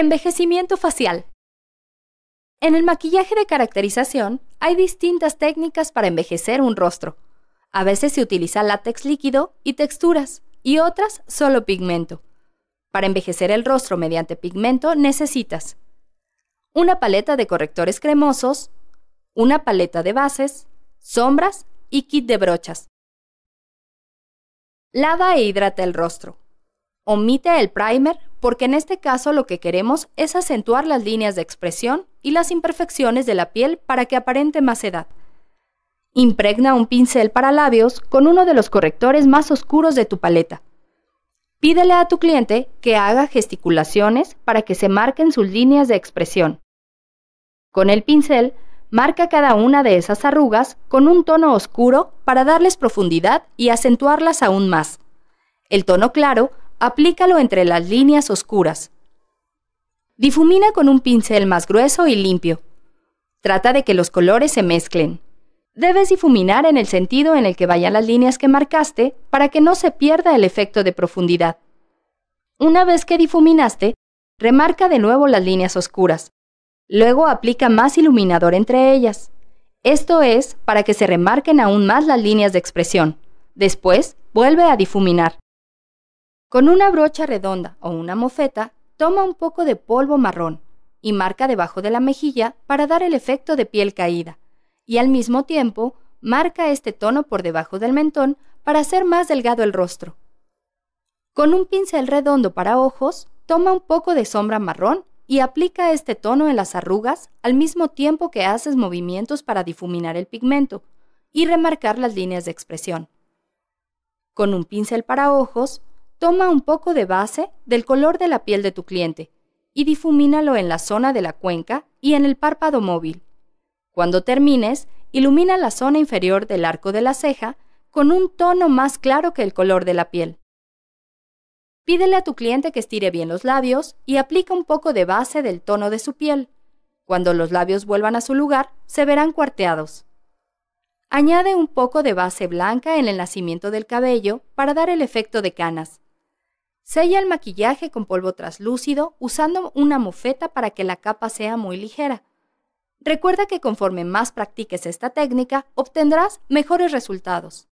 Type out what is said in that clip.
Envejecimiento facial. En el maquillaje de caracterización hay distintas técnicas para envejecer un rostro. A veces se utiliza látex líquido y texturas, y otras solo pigmento. Para envejecer el rostro mediante pigmento necesitas una paleta de correctores cremosos, una paleta de bases, sombras y kit de brochas. Lava e hidrata el rostro. Omite el primer porque en este caso lo que queremos es acentuar las líneas de expresión y las imperfecciones de la piel para que aparente más edad. Impregna un pincel para labios con uno de los correctores más oscuros de tu paleta. Pídele a tu cliente que haga gesticulaciones para que se marquen sus líneas de expresión. Con el pincel, marca cada una de esas arrugas con un tono oscuro para darles profundidad y acentuarlas aún más. El tono claro Aplícalo entre las líneas oscuras. Difumina con un pincel más grueso y limpio. Trata de que los colores se mezclen. Debes difuminar en el sentido en el que vayan las líneas que marcaste para que no se pierda el efecto de profundidad. Una vez que difuminaste, remarca de nuevo las líneas oscuras. Luego aplica más iluminador entre ellas. Esto es para que se remarquen aún más las líneas de expresión. Después, vuelve a difuminar. Con una brocha redonda o una mofeta, toma un poco de polvo marrón y marca debajo de la mejilla para dar el efecto de piel caída, y al mismo tiempo marca este tono por debajo del mentón para hacer más delgado el rostro. Con un pincel redondo para ojos, toma un poco de sombra marrón y aplica este tono en las arrugas al mismo tiempo que haces movimientos para difuminar el pigmento y remarcar las líneas de expresión. Con un pincel para ojos, Toma un poco de base del color de la piel de tu cliente y difumínalo en la zona de la cuenca y en el párpado móvil. Cuando termines, ilumina la zona inferior del arco de la ceja con un tono más claro que el color de la piel. Pídele a tu cliente que estire bien los labios y aplica un poco de base del tono de su piel. Cuando los labios vuelvan a su lugar, se verán cuarteados. Añade un poco de base blanca en el nacimiento del cabello para dar el efecto de canas. Sella el maquillaje con polvo traslúcido usando una mofeta para que la capa sea muy ligera. Recuerda que conforme más practiques esta técnica, obtendrás mejores resultados.